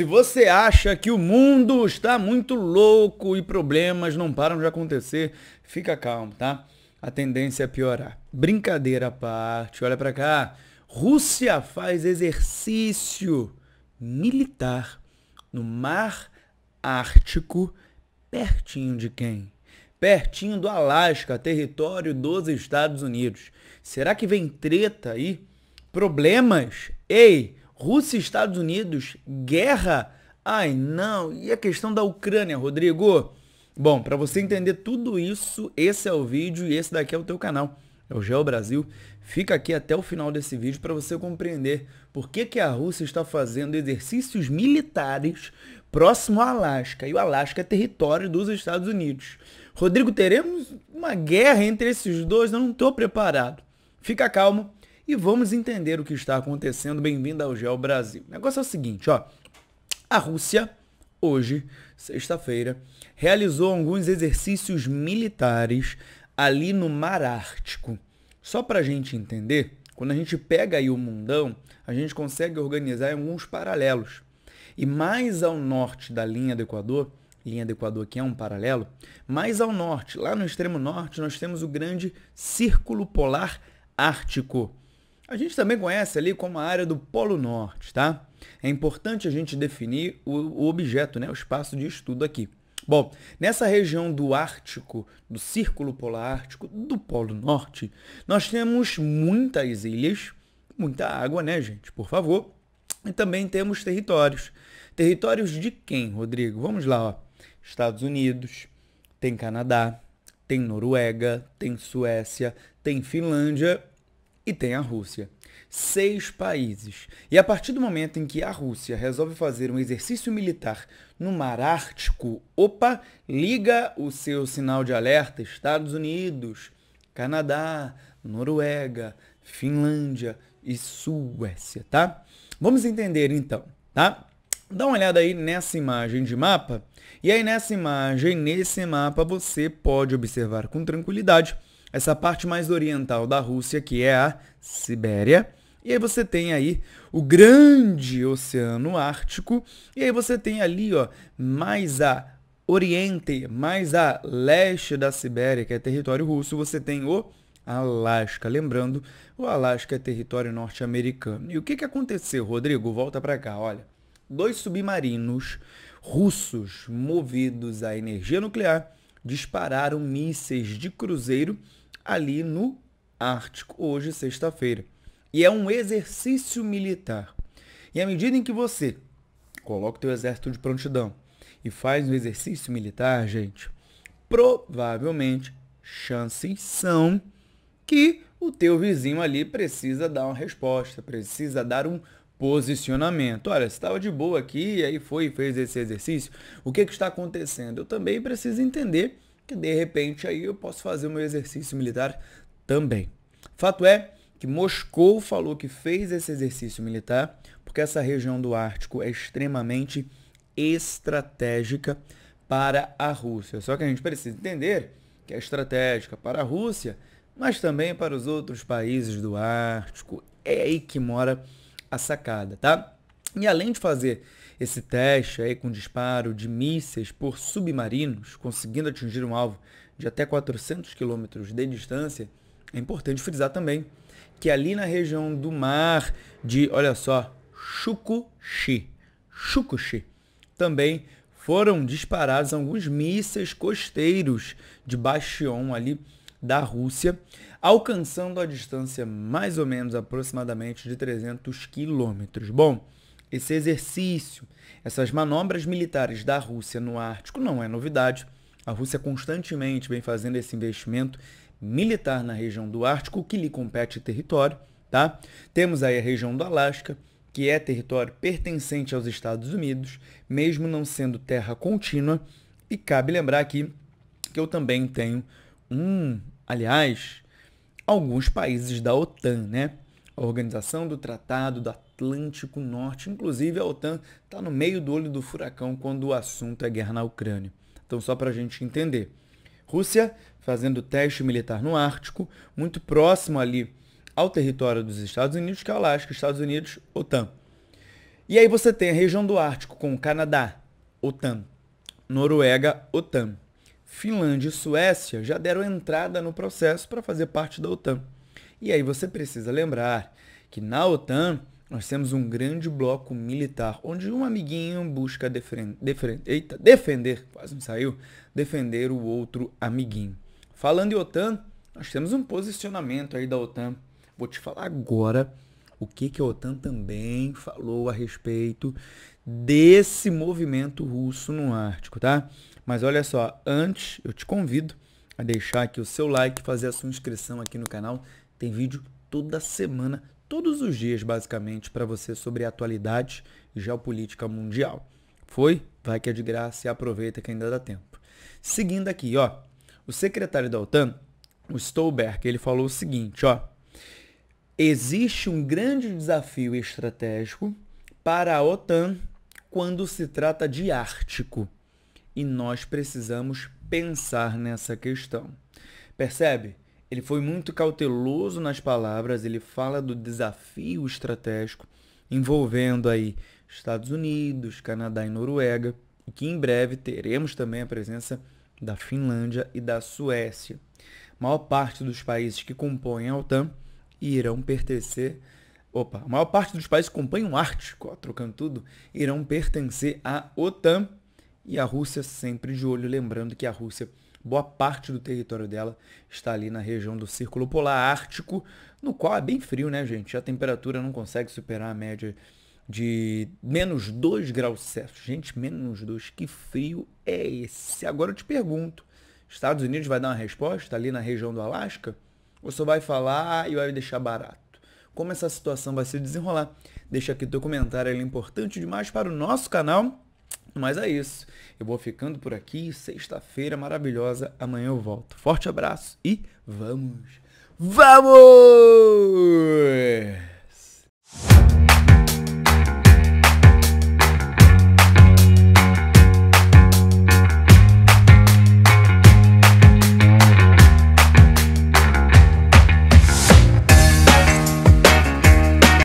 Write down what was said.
Se você acha que o mundo está muito louco e problemas não param de acontecer, fica calmo, tá? A tendência é piorar. Brincadeira à parte, olha para cá. Rússia faz exercício militar no Mar Ártico, pertinho de quem? Pertinho do Alasca, território dos Estados Unidos. Será que vem treta aí? Problemas? Ei, Rússia e Estados Unidos, guerra? Ai, não. E a questão da Ucrânia, Rodrigo? Bom, para você entender tudo isso, esse é o vídeo e esse daqui é o teu canal. É o Geo Brasil. Fica aqui até o final desse vídeo para você compreender por que, que a Rússia está fazendo exercícios militares próximo ao Alasca. E o Alasca é território dos Estados Unidos. Rodrigo, teremos uma guerra entre esses dois? Eu não estou preparado. Fica calmo e vamos entender o que está acontecendo. Bem-vindo ao Geo Brasil. O negócio é o seguinte, ó. A Rússia hoje, sexta-feira, realizou alguns exercícios militares ali no Mar Ártico. Só para a gente entender, quando a gente pega aí o mundão, a gente consegue organizar alguns paralelos. E mais ao norte da linha do Equador, linha do Equador que é um paralelo, mais ao norte, lá no extremo norte, nós temos o grande Círculo Polar Ártico. A gente também conhece ali como a área do Polo Norte, tá? É importante a gente definir o, objeto, né, o espaço de estudo aqui. Bom, nessa região do Ártico, do Círculo Polar Ártico, do Polo Norte, nós temos muitas ilhas, muita água, né, gente? Por favor. E também temos territórios. Territórios de quem, Rodrigo? Vamos lá, ó. Estados Unidos, tem Canadá, tem Noruega, tem Suécia, tem Finlândia e tem a Rússia. Seis países. E a partir do momento em que a Rússia resolve fazer um exercício militar no Mar Ártico, opa, liga o seu sinal de alerta Estados Unidos, Canadá, Noruega, Finlândia e Suécia, tá? Vamos entender então, tá? Dá uma olhada aí nessa imagem de mapa. E aí nessa imagem, nesse mapa, você pode observar com tranquilidade essa parte mais oriental da Rússia, que é a Sibéria. E aí você tem aí o grande Oceano Ártico, e aí você tem ali, ó, mais a oriente, mais a leste da Sibéria, que é território russo, você tem o Alasca. Lembrando, o Alasca é território norte-americano. E o que, que aconteceu, Rodrigo? Volta para cá, olha. Dois submarinos russos movidos a energia nuclear dispararam mísseis de cruzeiro ali no Ártico, hoje, sexta-feira. E é um exercício militar. E à medida em que você coloca o teu exército de prontidão e faz um exercício militar, gente, provavelmente chances são que o teu vizinho ali precisa dar uma resposta, precisa dar um posicionamento. Olha, você estava de boa aqui, aí foi e fez esse exercício. O que, que está acontecendo? Eu também preciso entender que de repente aí eu posso fazer o meu exercício militar também. Fato é que Moscou falou que fez esse exercício militar porque essa região do Ártico é extremamente estratégica para a Rússia. Só que a gente precisa entender que é estratégica para a Rússia, mas também para os outros países do Ártico. É aí que mora a sacada, tá? E além de fazer esse teste aí com disparo de mísseis por submarinos, conseguindo atingir um alvo de até 400 quilômetros de distância, é importante frisar também que ali na região do mar de, olha só, Chucuxi, Chucuxi, também foram disparados alguns mísseis costeiros de Bastião ali da Rússia, alcançando a distância mais ou menos aproximadamente de 300 quilômetros. Bom, esse exercício, essas manobras militares da Rússia no Ártico não é novidade. A Rússia constantemente vem fazendo esse investimento militar na região do Ártico, que lhe compete território, tá? Temos aí a região do Alasca, que é território pertencente aos Estados Unidos, mesmo não sendo terra contínua, e cabe lembrar aqui que eu também tenho um, aliás, alguns países da OTAN, né? A Organização do Tratado da Atlântico Norte. Inclusive, a OTAN está no meio do olho do furacão quando o assunto é guerra na Ucrânia. Então, só para a gente entender. Rússia fazendo teste militar no Ártico, muito próximo ali ao território dos Estados Unidos, que é o Alasca, Estados Unidos, OTAN. E aí você tem a região do Ártico com Canadá, OTAN, Noruega, OTAN. Finlândia e Suécia já deram entrada no processo para fazer parte da OTAN. E aí você precisa lembrar que na OTAN nós temos um grande bloco militar, onde um amiguinho busca eita, defender, quase me saiu, defender o outro amiguinho. Falando em OTAN, nós temos um posicionamento aí da OTAN. Vou te falar agora o que, que a OTAN também falou a respeito desse movimento russo no Ártico, tá? Mas olha só, antes eu te convido a deixar aqui o seu like, fazer a sua inscrição aqui no canal. Tem vídeo toda semana todos os dias, basicamente, para você sobre atualidade e geopolítica mundial. Foi? Vai que é de graça e aproveita que ainda dá tempo. Seguindo aqui, ó, o secretário da OTAN, o Stolberg, ele falou o seguinte, ó, existe um grande desafio estratégico para a OTAN quando se trata de Ártico e nós precisamos pensar nessa questão. Percebe? Ele foi muito cauteloso nas palavras, ele fala do desafio estratégico envolvendo aí Estados Unidos, Canadá e Noruega, e que em breve teremos também a presença da Finlândia e da Suécia. A maior parte dos países que compõem a OTAN irão pertencer Opa, a maior parte dos países que compõem o Ártico, ó, trocando tudo, irão pertencer à OTAN e a Rússia sempre de olho, lembrando que a Rússia Boa parte do território dela está ali na região do Círculo Polar Ártico, no qual é bem frio, né, gente? A temperatura não consegue superar a média de menos 2 graus Celsius. Gente, menos 2, que frio é esse? Agora eu te pergunto, Estados Unidos vai dar uma resposta ali na região do Alasca? Ou só vai falar ah, e vai deixar barato? Como essa situação vai se desenrolar? Deixa aqui teu comentário, ele é importante demais para o nosso canal mas é isso. Eu vou ficando por aqui. Sexta-feira maravilhosa. Amanhã eu volto. Forte abraço e vamos! Vamos!